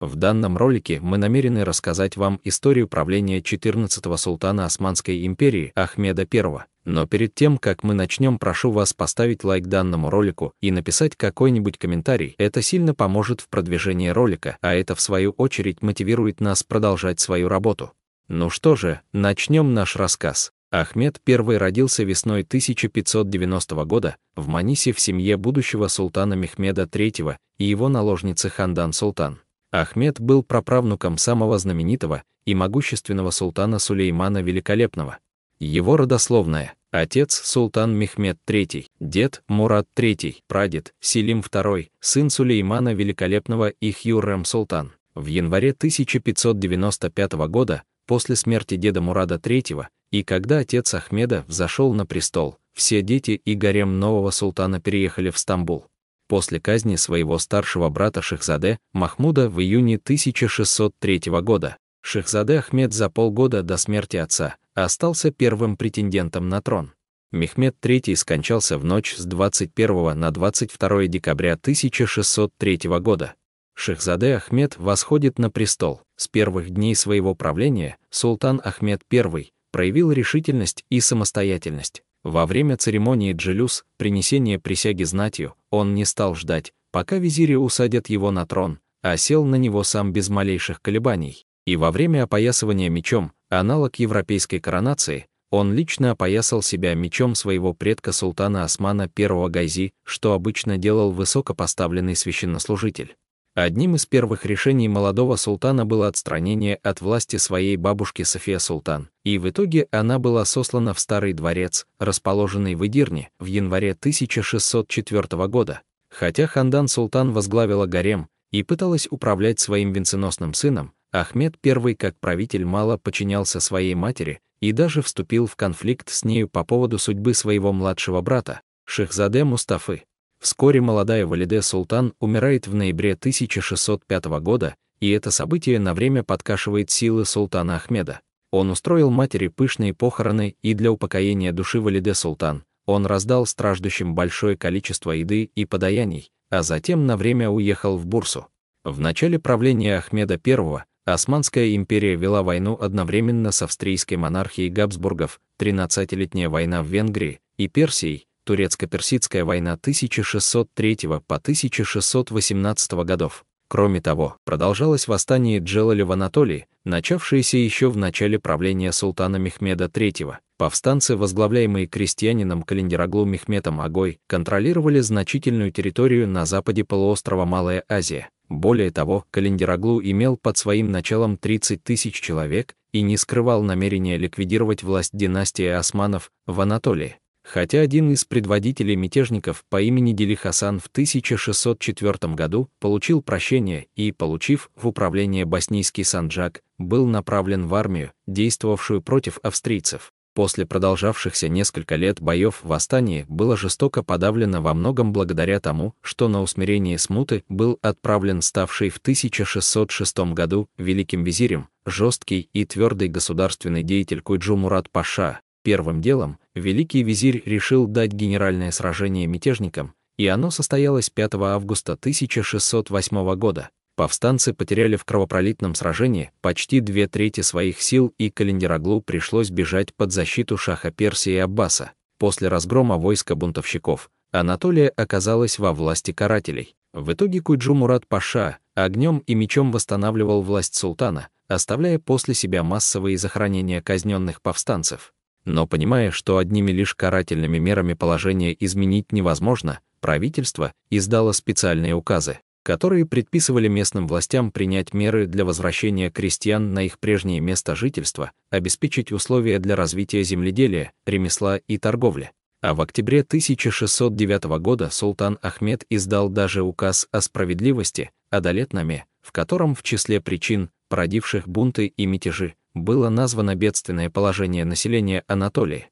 В данном ролике мы намерены рассказать вам историю правления 14-го султана Османской империи Ахмеда I. Но перед тем, как мы начнем, прошу вас поставить лайк данному ролику и написать какой-нибудь комментарий. Это сильно поможет в продвижении ролика, а это в свою очередь мотивирует нас продолжать свою работу. Ну что же, начнем наш рассказ. Ахмед I родился весной 1590 года в Манисе в семье будущего султана Мехмеда III и его наложницы Хандан Султан. Ахмед был праправнуком самого знаменитого и могущественного султана Сулеймана Великолепного. Его родословная: отец султан Мехмед III, дед Мурат III, прадед Селим II, сын Сулеймана Великолепного и Хюррем Султан. В январе 1595 года, после смерти деда Мурада III, и когда отец Ахмеда взошел на престол, все дети и гарем нового султана переехали в Стамбул после казни своего старшего брата Шехзаде Махмуда в июне 1603 года. Шехзаде Ахмед за полгода до смерти отца остался первым претендентом на трон. Мехмед III скончался в ночь с 21 на 22 декабря 1603 года. Шехзаде Ахмед восходит на престол. С первых дней своего правления султан Ахмед I проявил решительность и самостоятельность. Во время церемонии Джелюс, принесения присяги знатью, он не стал ждать, пока визири усадят его на трон, а сел на него сам без малейших колебаний. И во время опоясывания мечом, аналог европейской коронации, он лично опоясал себя мечом своего предка султана Османа I Гайзи, что обычно делал высокопоставленный священнослужитель. Одним из первых решений молодого султана было отстранение от власти своей бабушки София Султан, и в итоге она была сослана в Старый дворец, расположенный в Идирне, в январе 1604 года. Хотя Хандан Султан возглавила гарем и пыталась управлять своим венценосным сыном, Ахмед I как правитель мало подчинялся своей матери и даже вступил в конфликт с нею по поводу судьбы своего младшего брата, Шехзаде Мустафы. Вскоре молодая Валиде Султан умирает в ноябре 1605 года, и это событие на время подкашивает силы султана Ахмеда. Он устроил матери пышные похороны, и для упокоения души Валиде Султан он раздал страждущим большое количество еды и подаяний, а затем на время уехал в Бурсу. В начале правления Ахмеда I Османская империя вела войну одновременно с австрийской монархией Габсбургов, 13-летняя война в Венгрии и Персией, турецко-персидская война 1603 по 1618 годов. Кроме того, продолжалось восстание Джелали в Анатолии, начавшееся еще в начале правления султана Мехмеда III. Повстанцы, возглавляемые крестьянином Календероглу Мехметом Агой, контролировали значительную территорию на западе полуострова Малая Азия. Более того, Календероглу имел под своим началом 30 тысяч человек и не скрывал намерения ликвидировать власть династии османов в Анатолии. Хотя один из предводителей мятежников по имени Дили Хасан в 1604 году получил прощение и, получив в управление боснийский санджак, был направлен в армию, действовавшую против австрийцев. После продолжавшихся несколько лет боев восстание было жестоко подавлено во многом благодаря тому, что на усмирение смуты был отправлен ставший в 1606 году великим визирем, жесткий и твердый государственный деятель Куйджу Мурат Паша, Первым делом великий визирь решил дать генеральное сражение мятежникам, и оно состоялось 5 августа 1608 года. Повстанцы потеряли в кровопролитном сражении почти две трети своих сил, и Календероглу пришлось бежать под защиту шаха Персии и Аббаса. После разгрома войска бунтовщиков Анатолия оказалась во власти карателей. В итоге Куйджу Мурат Паша огнем и мечом восстанавливал власть султана, оставляя после себя массовые захоронения казненных повстанцев. Но понимая, что одними лишь карательными мерами положение изменить невозможно, правительство издало специальные указы, которые предписывали местным властям принять меры для возвращения крестьян на их прежнее место жительства, обеспечить условия для развития земледелия, ремесла и торговли. А в октябре 1609 года султан Ахмед издал даже указ о справедливости, о Далетнаме, в котором в числе причин, породивших бунты и мятежи, было названо бедственное положение населения Анатолии.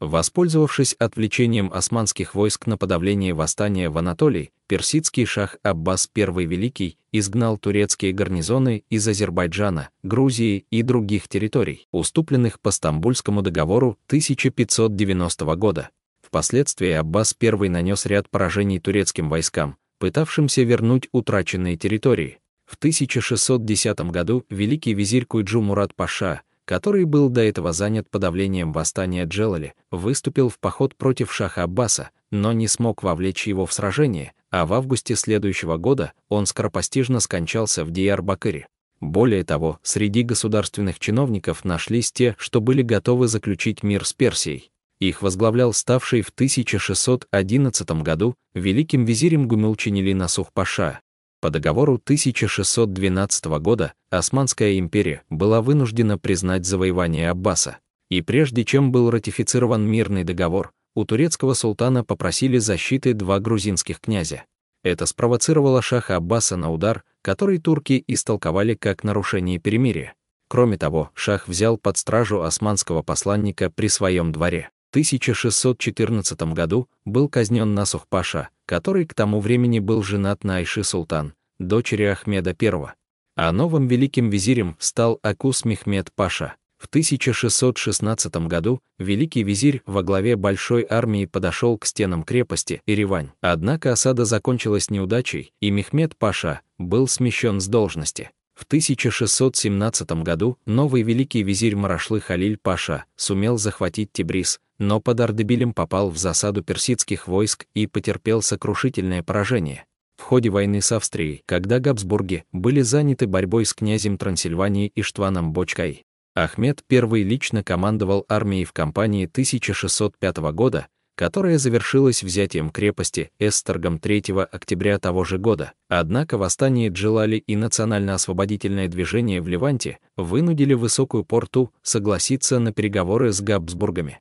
Воспользовавшись отвлечением османских войск на подавление восстания в Анатолии, персидский шах Аббас I Великий изгнал турецкие гарнизоны из Азербайджана, Грузии и других территорий, уступленных по Стамбульскому договору 1590 года. Впоследствии Аббас I нанес ряд поражений турецким войскам, пытавшимся вернуть утраченные территории. В 1610 году великий визирь Куйджу Мурат Паша, который был до этого занят подавлением восстания Джелали, выступил в поход против Шаха Аббаса, но не смог вовлечь его в сражение, а в августе следующего года он скоропостижно скончался в Диярбакыре. Более того, среди государственных чиновников нашлись те, что были готовы заключить мир с Персией. Их возглавлял ставший в 1611 году великим визирем Гумилчинили Насух-Паша, по договору 1612 года Османская империя была вынуждена признать завоевание Аббаса. И прежде чем был ратифицирован мирный договор, у турецкого султана попросили защиты два грузинских князя. Это спровоцировало шаха Аббаса на удар, который турки истолковали как нарушение перемирия. Кроме того, шах взял под стражу османского посланника при своем дворе. 1614 году был казнен Насух Паша, который к тому времени был женат на Айши Султан, дочери Ахмеда I. А новым великим визирем стал Акус Мехмед Паша. В 1616 году великий визирь во главе большой армии подошел к стенам крепости Иревань. Однако осада закончилась неудачей, и Мехмед Паша был смещен с должности. В 1617 году новый великий визирь Марашлы Халиль Паша сумел захватить Тибрис, но под Ардебилем попал в засаду персидских войск и потерпел сокрушительное поражение. В ходе войны с Австрией, когда Габсбурги были заняты борьбой с князем Трансильвании и Штваном Бочкай, Ахмед I лично командовал армией в кампании 1605 года, которая завершилась взятием крепости Эстергом 3 октября того же года. Однако восстание Джилали и национально-освободительное движение в Леванте вынудили высокую порту согласиться на переговоры с Габсбургами.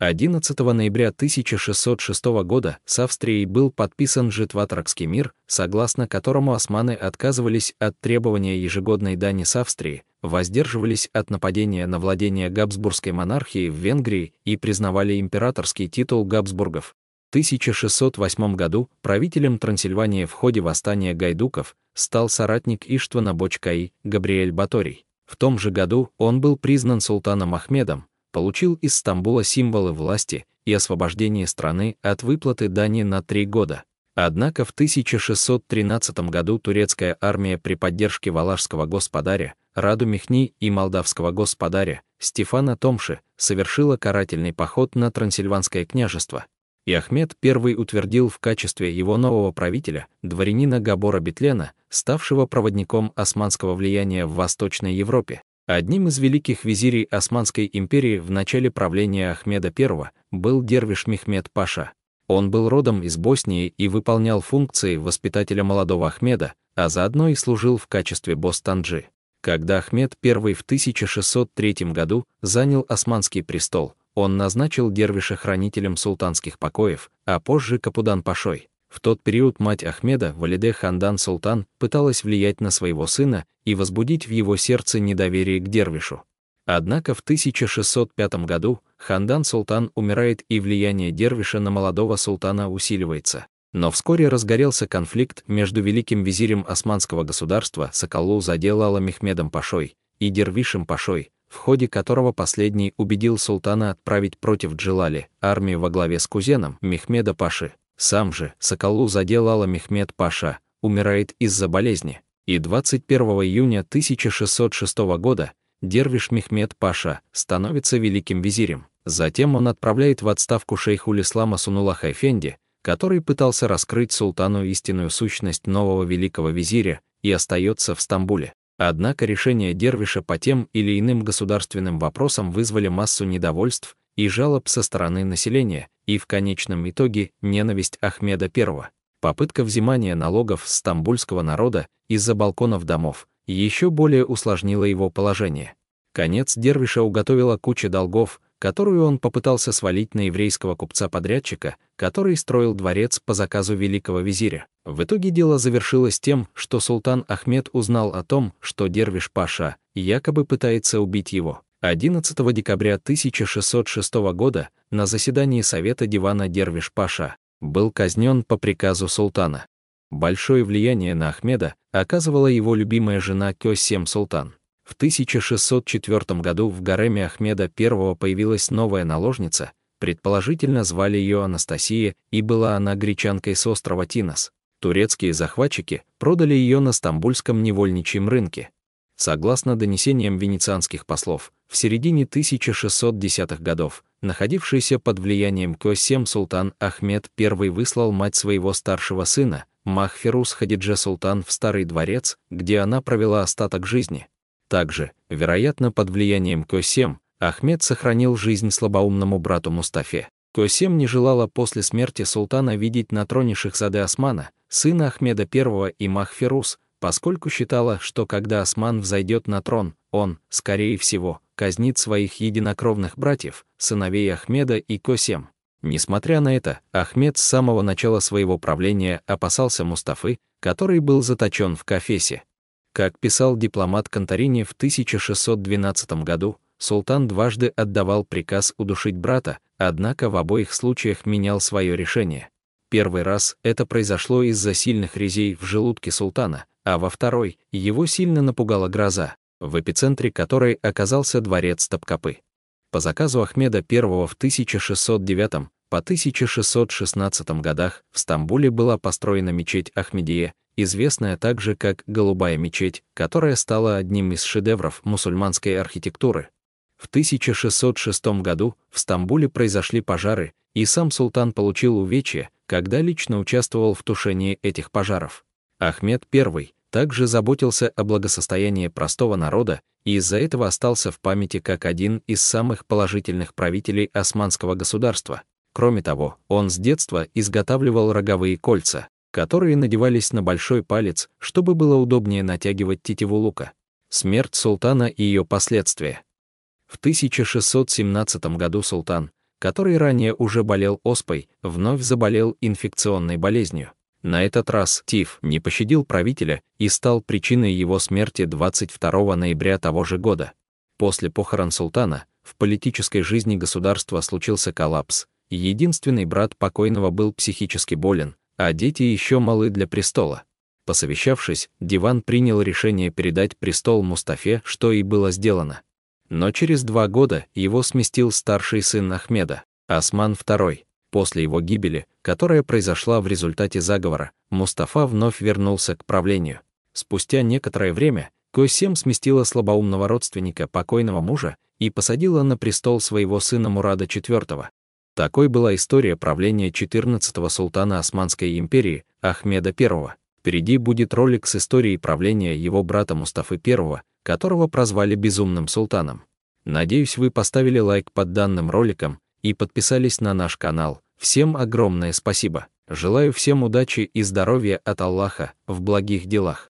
11 ноября 1606 года с Австрией был подписан Житватракский мир, согласно которому османы отказывались от требования ежегодной дани с Австрии, воздерживались от нападения на владение Габсбургской монархии в Венгрии и признавали императорский титул Габсбургов. В 1608 году правителем Трансильвании в ходе восстания гайдуков стал соратник Иштвана Бочкаи Габриэль Баторий. В том же году он был признан султаном Ахмедом, получил из Стамбула символы власти и освобождение страны от выплаты дани на три года. Однако в 1613 году турецкая армия при поддержке валашского господаря Раду Мехни и молдавского господаря Стефана Томши совершила карательный поход на Трансильванское княжество, и Ахмед I утвердил в качестве его нового правителя дворянина Габора Бетлена, ставшего проводником османского влияния в Восточной Европе. Одним из великих визирей Османской империи в начале правления Ахмеда I был дервиш Мехмед Паша. Он был родом из Боснии и выполнял функции воспитателя молодого Ахмеда, а заодно и служил в качестве бостанджи. Когда Ахмед I в 1603 году занял османский престол, он назначил дервиша хранителем султанских покоев, а позже Капудан-пашой. В тот период мать Ахмеда, Валиде Хандан Султан, пыталась влиять на своего сына и возбудить в его сердце недоверие к дервишу. Однако в 1605 году Хандан Султан умирает и влияние дервиша на молодого султана усиливается. Но вскоре разгорелся конфликт между великим визирем османского государства Соколу заделала Мехмедом Пашой и Дервишем Пашой, в ходе которого последний убедил султана отправить против Джилали армию во главе с кузеном Мехмеда Паши. Сам же Соколу заделала Мехмед Паша, умирает из-за болезни. И 21 июня 1606 года Дервиш Мехмед Паша становится великим визирем. Затем он отправляет в отставку шейху Лислама Сунула Хайфенди, который пытался раскрыть султану истинную сущность нового великого визиря и остается в Стамбуле. Однако решения Дервиша по тем или иным государственным вопросам вызвали массу недовольств и жалоб со стороны населения, и в конечном итоге ненависть Ахмеда I. Попытка взимания налогов с стамбульского народа из-за балконов домов еще более усложнила его положение. Конец Дервиша уготовила куча долгов, которую он попытался свалить на еврейского купца-подрядчика, который строил дворец по заказу великого визиря. В итоге дело завершилось тем, что султан Ахмед узнал о том, что Дервиш Паша якобы пытается убить его. 11 декабря 1606 года на заседании Совета дивана Дервиш-Паша был казнен по приказу султана. Большое влияние на Ахмеда оказывала его любимая жена Кёсем Султан. В 1604 году в гареме Ахмеда I появилась новая наложница, предположительно звали ее Анастасия, и была она гречанкой с острова Тинос. Турецкие захватчики продали ее на стамбульском невольничьем рынке. Согласно донесениям венецианских послов, в середине 1610-х годов, находившийся под влиянием Кёсем султан Ахмед I выслал мать своего старшего сына, Махферус Хадидже Султан, в Старый дворец, где она провела остаток жизни. Также, вероятно, под влиянием Кёсем, Ахмед сохранил жизнь слабоумному брату Мустафе. Косем не желала после смерти султана видеть на троне Шахзаде Османа, сына Ахмеда I и Махферус, поскольку считала, что когда Осман взойдет на трон, он, скорее всего, казнит своих единокровных братьев, сыновей Ахмеда и Косем. Несмотря на это, Ахмед с самого начала своего правления опасался Мустафы, который был заточен в Кафесе. Как писал дипломат Кантарини в 1612 году, султан дважды отдавал приказ удушить брата, однако в обоих случаях менял свое решение. Первый раз это произошло из-за сильных резей в желудке султана, а во второй его сильно напугала гроза в эпицентре которой оказался дворец Топкапы. По заказу Ахмеда I в 1609 по 1616 годах в Стамбуле была построена мечеть Ахмедия, известная также как Голубая мечеть, которая стала одним из шедевров мусульманской архитектуры. В 1606 году в Стамбуле произошли пожары, и сам султан получил увечья, когда лично участвовал в тушении этих пожаров. Ахмед I, также заботился о благосостоянии простого народа и из-за этого остался в памяти как один из самых положительных правителей османского государства. Кроме того, он с детства изготавливал роговые кольца, которые надевались на большой палец, чтобы было удобнее натягивать тетиву лука. Смерть султана и ее последствия. В 1617 году султан, который ранее уже болел оспой, вновь заболел инфекционной болезнью. На этот раз Тиф не пощадил правителя и стал причиной его смерти 22 ноября того же года. После похорон султана в политической жизни государства случился коллапс. Единственный брат покойного был психически болен, а дети еще малы для престола. Посовещавшись, диван принял решение передать престол Мустафе, что и было сделано. Но через два года его сместил старший сын Ахмеда, Осман II. После его гибели, которая произошла в результате заговора, Мустафа вновь вернулся к правлению. Спустя некоторое время Койсем сместила слабоумного родственника покойного мужа и посадила на престол своего сына Мурада IV. Такой была история правления 14-го султана Османской империи Ахмеда I. Впереди будет ролик с историей правления его брата Мустафы I, которого прозвали «Безумным султаном». Надеюсь, вы поставили лайк под данным роликом, и подписались на наш канал. Всем огромное спасибо. Желаю всем удачи и здоровья от Аллаха в благих делах.